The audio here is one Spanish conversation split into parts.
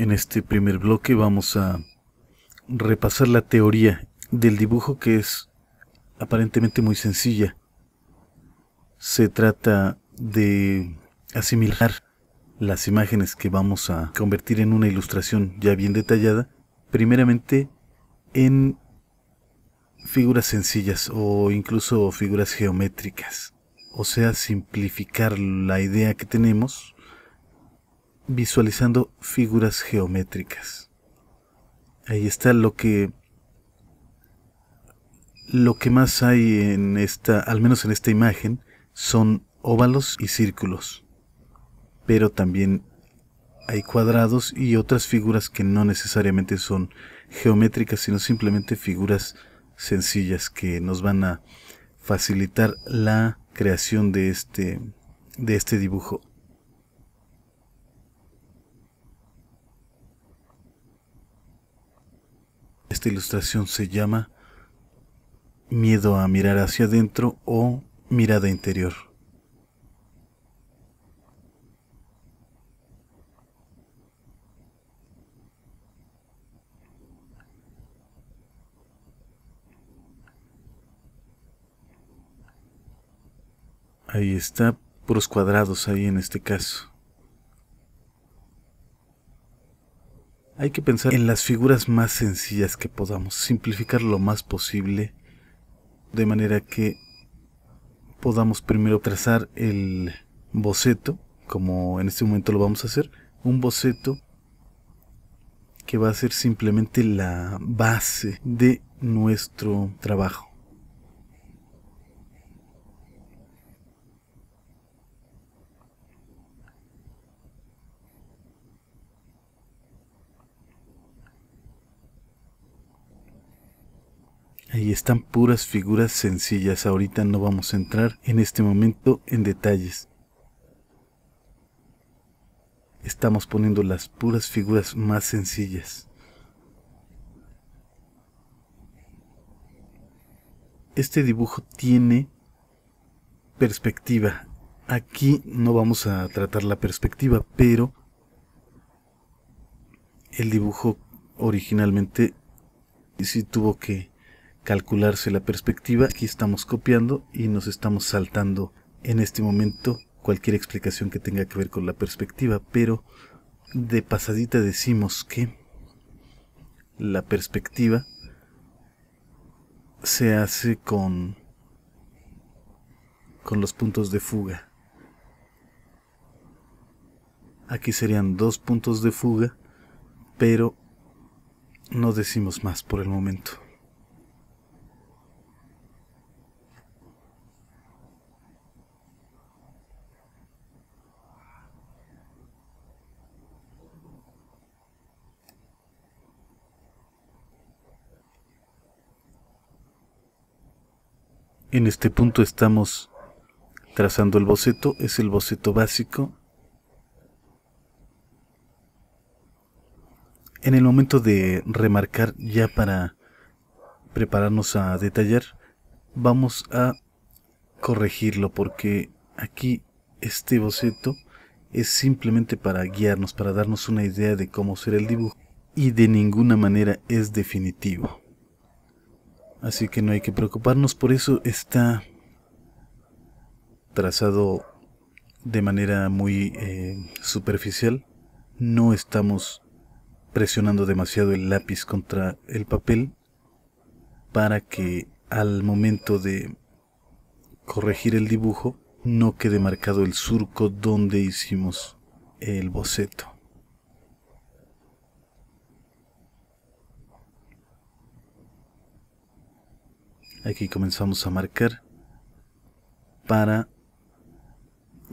En este primer bloque vamos a repasar la teoría del dibujo que es aparentemente muy sencilla. Se trata de asimilar las imágenes que vamos a convertir en una ilustración ya bien detallada, primeramente en figuras sencillas o incluso figuras geométricas, o sea, simplificar la idea que tenemos visualizando figuras geométricas. Ahí está lo que lo que más hay en esta, al menos en esta imagen, son óvalos y círculos. Pero también hay cuadrados y otras figuras que no necesariamente son geométricas, sino simplemente figuras sencillas que nos van a facilitar la creación de este, de este dibujo. Esta ilustración se llama Miedo a mirar hacia adentro o mirada interior. Ahí está, puros cuadrados ahí en este caso. Hay que pensar en las figuras más sencillas que podamos, simplificar lo más posible, de manera que podamos primero trazar el boceto, como en este momento lo vamos a hacer, un boceto que va a ser simplemente la base de nuestro trabajo. Ahí están puras figuras sencillas. Ahorita no vamos a entrar en este momento en detalles. Estamos poniendo las puras figuras más sencillas. Este dibujo tiene perspectiva. Aquí no vamos a tratar la perspectiva, pero el dibujo originalmente sí tuvo que calcularse la perspectiva. Aquí estamos copiando y nos estamos saltando en este momento cualquier explicación que tenga que ver con la perspectiva, pero de pasadita decimos que la perspectiva se hace con con los puntos de fuga. Aquí serían dos puntos de fuga, pero no decimos más por el momento. En este punto estamos trazando el boceto, es el boceto básico. En el momento de remarcar ya para prepararnos a detallar, vamos a corregirlo porque aquí este boceto es simplemente para guiarnos, para darnos una idea de cómo será el dibujo y de ninguna manera es definitivo. Así que no hay que preocuparnos por eso. Está trazado de manera muy eh, superficial. No estamos presionando demasiado el lápiz contra el papel para que al momento de corregir el dibujo no quede marcado el surco donde hicimos el boceto. Aquí comenzamos a marcar para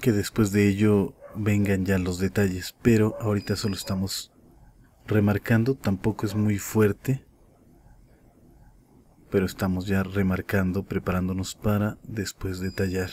que después de ello vengan ya los detalles, pero ahorita solo estamos remarcando, tampoco es muy fuerte, pero estamos ya remarcando, preparándonos para después detallar.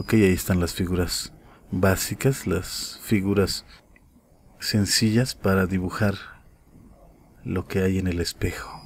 Ok, ahí están las figuras básicas, las figuras sencillas para dibujar lo que hay en el espejo.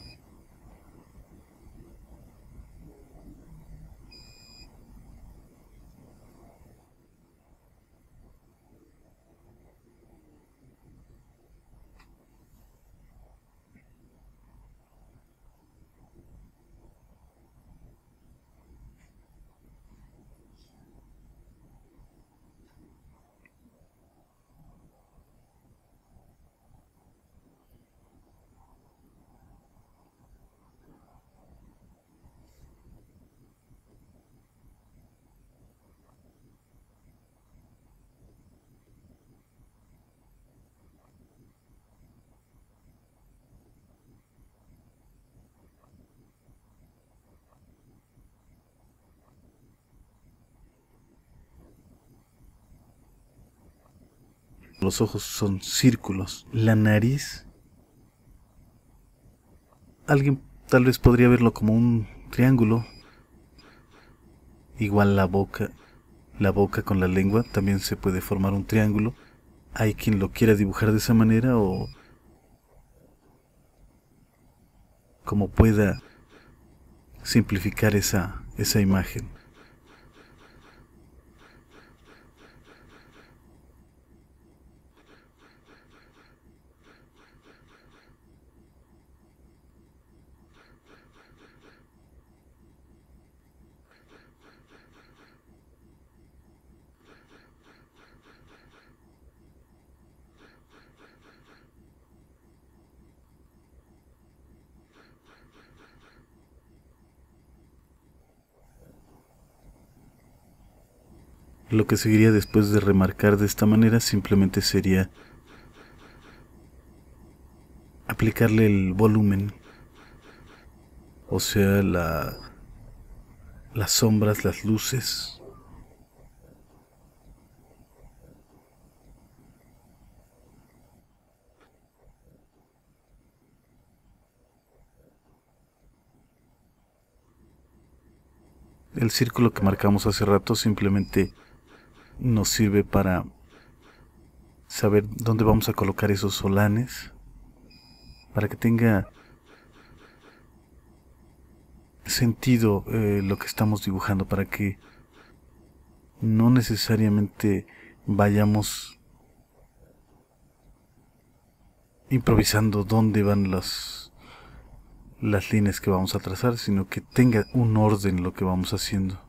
Los ojos son círculos. La nariz. Alguien tal vez podría verlo como un triángulo. Igual la boca. La boca con la lengua también se puede formar un triángulo. Hay quien lo quiera dibujar de esa manera o como pueda simplificar esa, esa imagen. Lo que seguiría después de remarcar de esta manera simplemente sería aplicarle el volumen, o sea, la, las sombras, las luces. El círculo que marcamos hace rato simplemente nos sirve para saber dónde vamos a colocar esos solanes para que tenga sentido eh, lo que estamos dibujando para que no necesariamente vayamos improvisando dónde van las las líneas que vamos a trazar sino que tenga un orden lo que vamos haciendo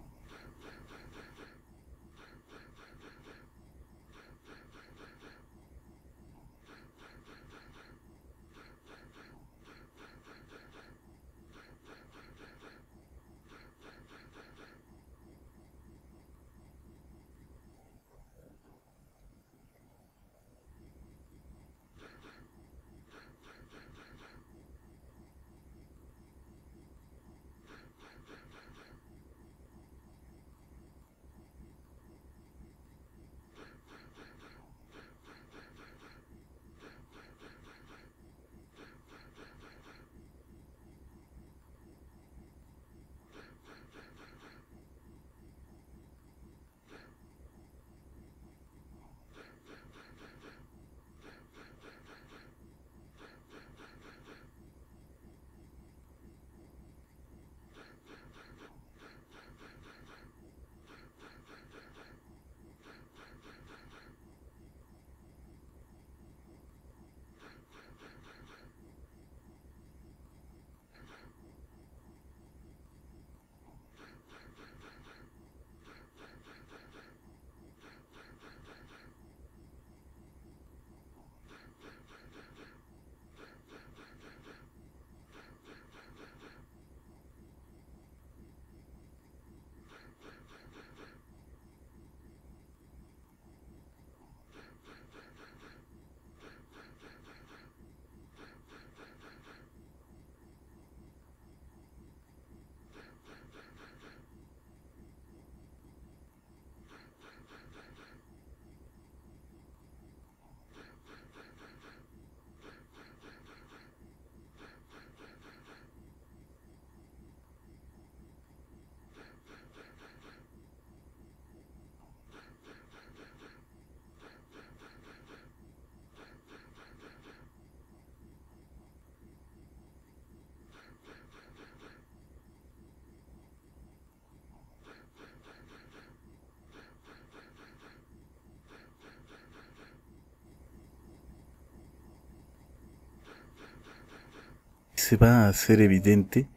va a hacer evidente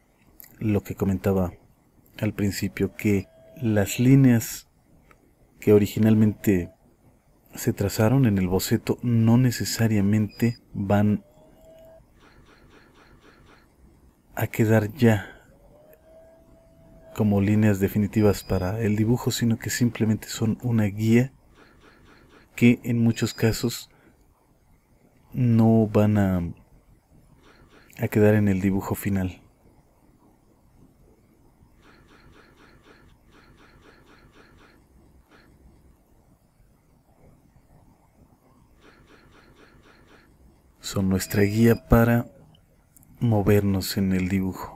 lo que comentaba al principio, que las líneas que originalmente se trazaron en el boceto no necesariamente van a quedar ya como líneas definitivas para el dibujo, sino que simplemente son una guía que en muchos casos no van a a quedar en el dibujo final. Son nuestra guía para movernos en el dibujo.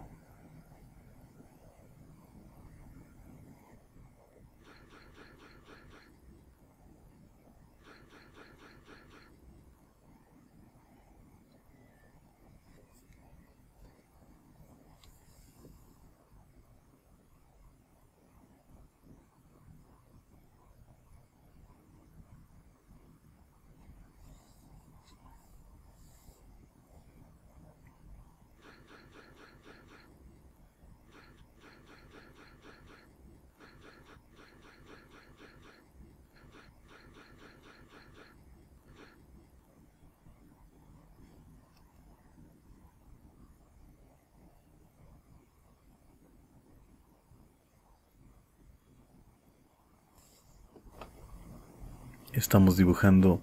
estamos dibujando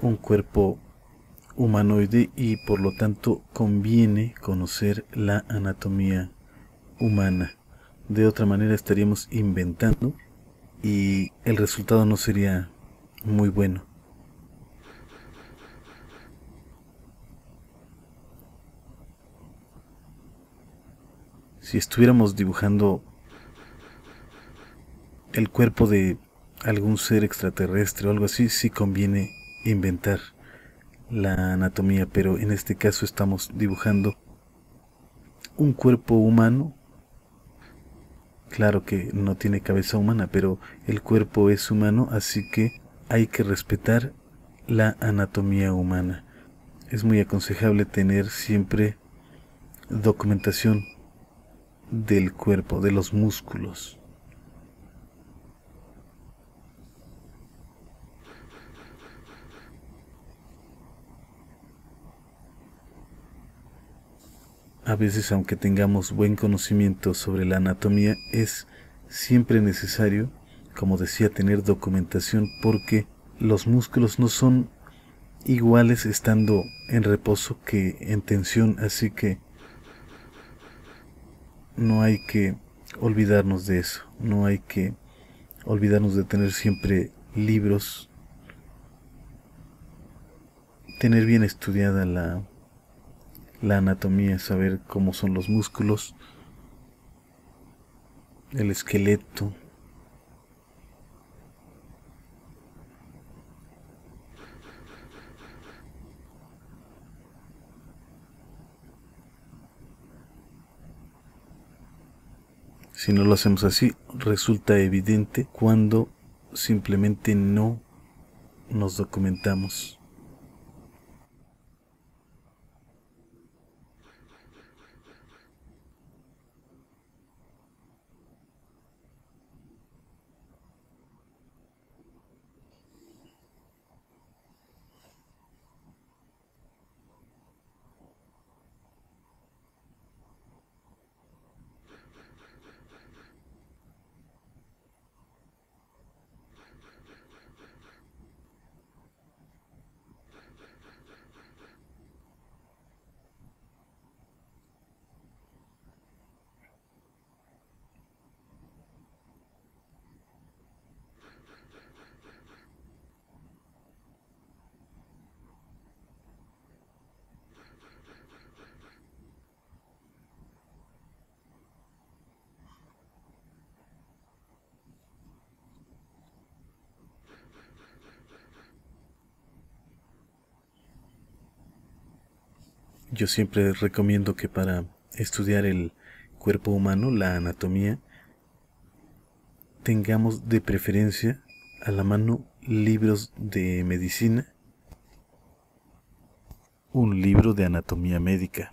un cuerpo humanoide y por lo tanto conviene conocer la anatomía humana. De otra manera estaríamos inventando y el resultado no sería muy bueno. Si estuviéramos dibujando el cuerpo de algún ser extraterrestre o algo así, sí conviene inventar la anatomía, pero en este caso estamos dibujando un cuerpo humano. Claro que no tiene cabeza humana, pero el cuerpo es humano, así que hay que respetar la anatomía humana. Es muy aconsejable tener siempre documentación del cuerpo, de los músculos. A veces, aunque tengamos buen conocimiento sobre la anatomía, es siempre necesario, como decía, tener documentación porque los músculos no son iguales estando en reposo que en tensión, así que no hay que olvidarnos de eso, no hay que olvidarnos de tener siempre libros, tener bien estudiada la la anatomía, saber cómo son los músculos, el esqueleto. Si no lo hacemos así, resulta evidente cuando simplemente no nos documentamos. Yo siempre recomiendo que para estudiar el cuerpo humano, la anatomía, tengamos de preferencia a la mano libros de medicina, un libro de anatomía médica,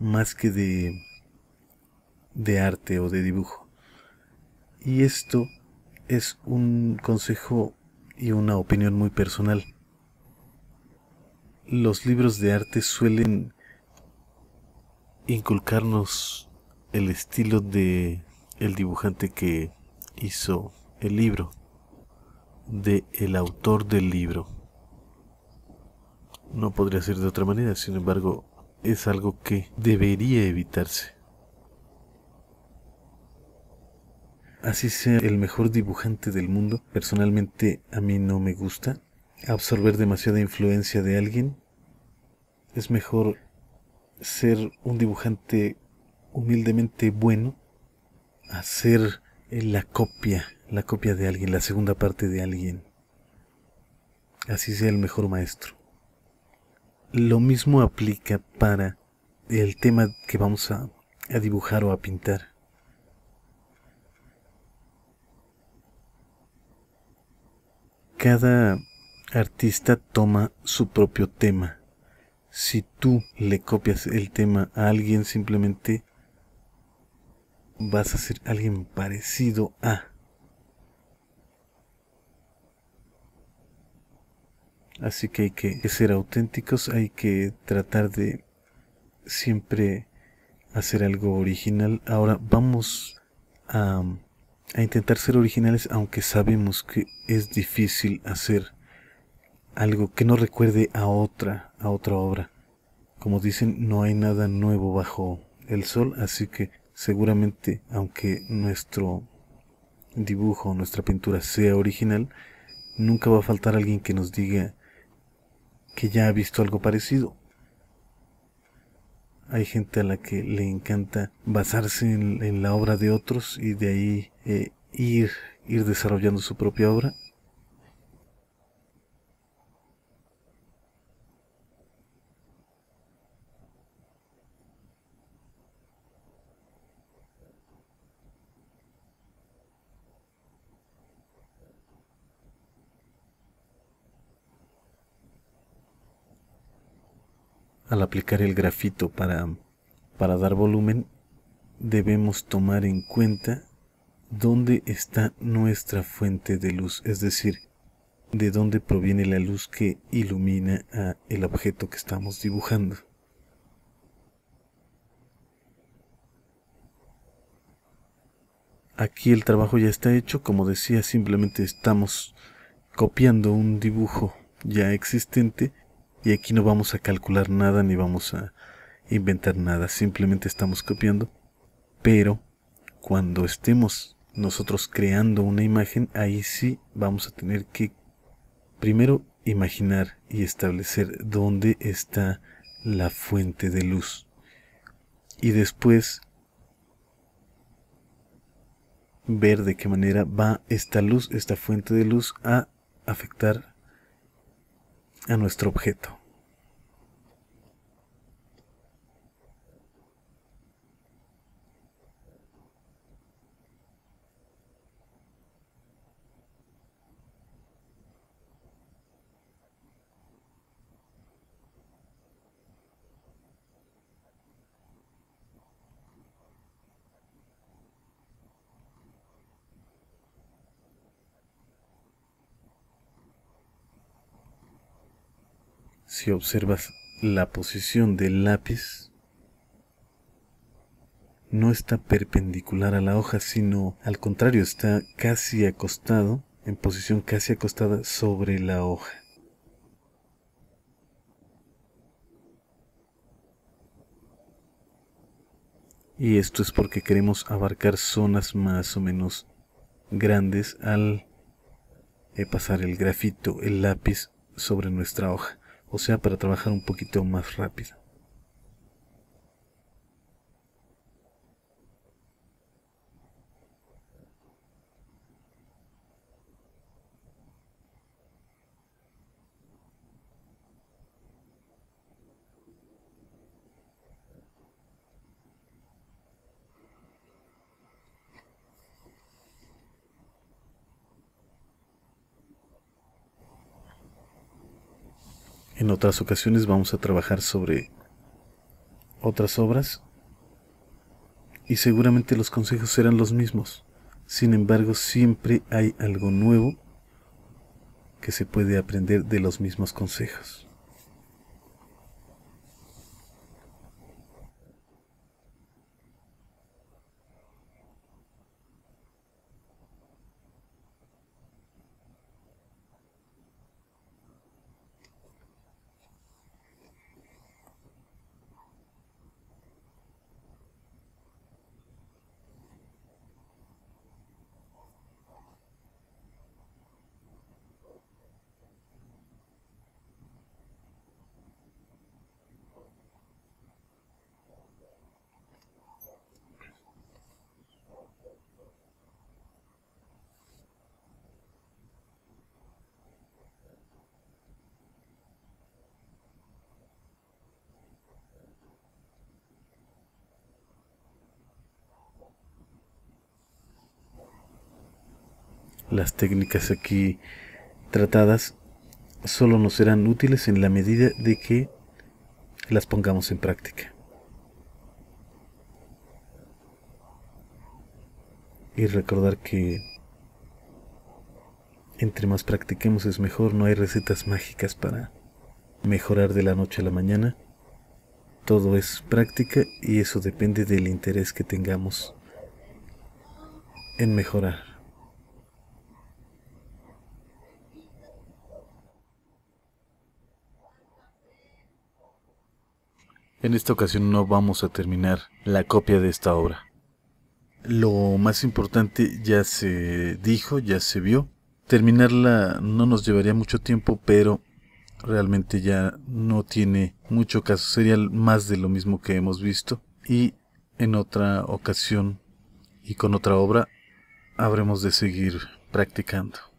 más que de, de arte o de dibujo. Y esto es un consejo y una opinión muy personal los libros de arte suelen inculcarnos el estilo de el dibujante que hizo el libro, de el autor del libro. No podría ser de otra manera, sin embargo, es algo que debería evitarse. Así sea el mejor dibujante del mundo, personalmente a mí no me gusta absorber demasiada influencia de alguien es mejor ser un dibujante humildemente bueno a ser eh, la copia, la copia de alguien, la segunda parte de alguien. Así sea el mejor maestro. Lo mismo aplica para el tema que vamos a, a dibujar o a pintar. Cada artista toma su propio tema si tú le copias el tema a alguien, simplemente vas a ser alguien parecido a. Así que hay que ser auténticos, hay que tratar de siempre hacer algo original. Ahora vamos a, intentar ser originales, aunque sabemos que es difícil hacer algo que no recuerde a otra, a otra obra. Como dicen, no hay nada nuevo bajo el sol, así que seguramente, aunque nuestro dibujo, nuestra pintura sea original, nunca va a faltar alguien que nos diga que ya ha visto algo parecido. Hay gente a la que le encanta basarse en, la obra de otros y de ahí eh, ir, ir desarrollando su propia obra. al aplicar el grafito para, para dar volumen, debemos tomar en cuenta dónde está nuestra fuente de luz, es decir, de dónde proviene la luz que ilumina el objeto que estamos dibujando. Aquí el trabajo ya está hecho, como decía, simplemente estamos copiando un dibujo ya existente y aquí no vamos a calcular nada ni vamos a inventar nada, simplemente estamos copiando. Pero cuando estemos nosotros creando una imagen, ahí sí vamos a tener que primero imaginar y establecer dónde está la fuente de luz. Y después ver de qué manera va esta luz, esta fuente de luz a afectar a nuestro objeto. si observas la posición del lápiz, no está perpendicular a la hoja, sino al contrario, está casi acostado, en posición casi acostada sobre la hoja. Y esto es porque queremos abarcar zonas más o menos grandes al eh, pasar el grafito, el lápiz sobre nuestra hoja o sea para trabajar un poquito más rápido. En otras ocasiones vamos a trabajar sobre otras obras y seguramente los consejos serán los mismos. Sin embargo, siempre hay algo nuevo que se puede aprender de los mismos consejos. Las técnicas aquí tratadas solo nos serán útiles en la medida de que las pongamos en práctica. Y recordar que entre más practiquemos es mejor, no hay recetas mágicas para mejorar de la noche a la mañana. Todo es práctica y eso depende del interés que tengamos en mejorar. En esta ocasión no vamos a terminar la copia de esta obra. Lo más importante ya se dijo, ya se vio. Terminarla no nos llevaría mucho tiempo, pero realmente ya no tiene mucho caso. Sería más de lo mismo que hemos visto. Y en otra ocasión y con otra obra habremos de seguir practicando.